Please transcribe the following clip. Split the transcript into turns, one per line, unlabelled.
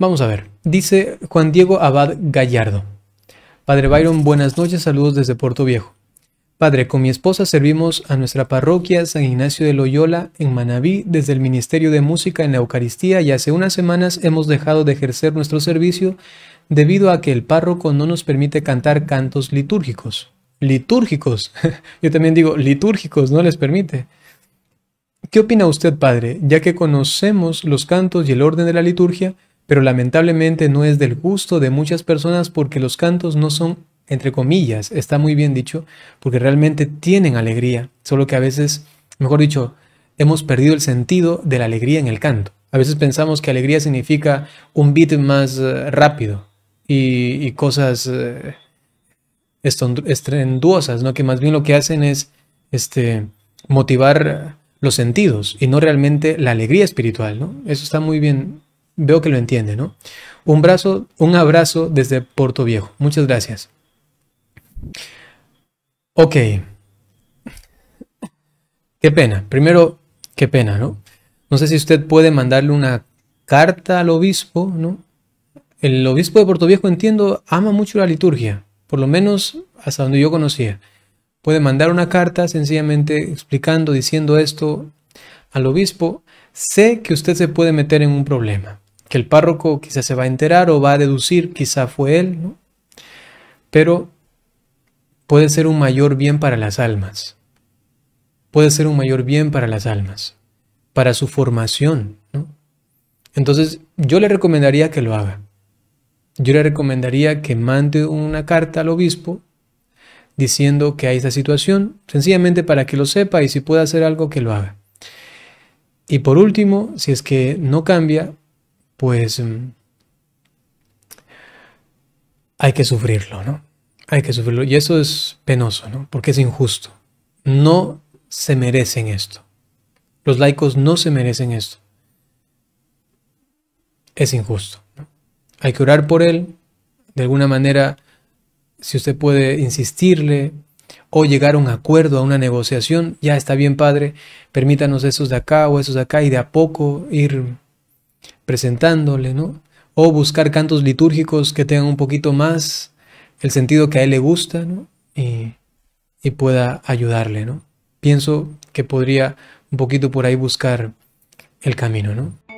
Vamos a ver. Dice Juan Diego Abad Gallardo. Padre Byron, buenas noches, saludos desde Puerto Viejo. Padre, con mi esposa servimos a nuestra parroquia San Ignacio de Loyola en Manabí desde el Ministerio de Música en la Eucaristía y hace unas semanas hemos dejado de ejercer nuestro servicio debido a que el párroco no nos permite cantar cantos litúrgicos. Litúrgicos. Yo también digo litúrgicos, no les permite. ¿Qué opina usted, Padre? Ya que conocemos los cantos y el orden de la liturgia, pero lamentablemente no es del gusto de muchas personas porque los cantos no son, entre comillas, está muy bien dicho, porque realmente tienen alegría, solo que a veces, mejor dicho, hemos perdido el sentido de la alegría en el canto. A veces pensamos que alegría significa un beat más eh, rápido y, cosas eh, estrenduosas, que más bien lo que hacen es este, motivar los sentidos y no realmente la alegría espiritual. ¿no? Eso está muy bien veo que lo entiende, ¿no? Un, un abrazo desde Puerto Viejo. Muchas gracias. Ok. Qué pena. Primero, qué pena, ¿no? No sé si usted puede mandarle una carta al obispo, ¿no? El obispo de Puerto Viejo, entiendo, ama mucho la liturgia, por lo menos hasta donde yo conocía. Puede mandar una carta sencillamente explicando, diciendo esto al obispo. Sé que usted se puede meter en un problema que el párroco quizá se va a enterar o va a deducir, quizá fue él, Pero puede ser un mayor bien para las almas. Puede ser un mayor bien para las almas, para su formación, Entonces, yo le recomendaría que lo haga. Yo le recomendaría que mande una carta al obispo diciendo que hay esta situación, sencillamente para que lo sepa y si puede hacer algo, que lo haga. Y por último, si es que no cambia, pues mm, hay que sufrirlo, ¿no? Hay que sufrirlo. Y eso es penoso, ¿no? Porque es injusto. No se merecen esto. Los laicos no se merecen esto. Es injusto. Hay que orar por él. De alguna manera, si usted puede insistirle o llegar a un acuerdo, a una negociación, ya está bien, Padre. Permítanos esos de acá o esos de acá y de a poco ir presentándole, ¿no? O buscar cantos litúrgicos que tengan un poquito más el sentido que a él le gusta, ¿no? Y, y pueda ayudarle, ¿no? Pienso que podría un poquito por ahí buscar el camino, ¿no?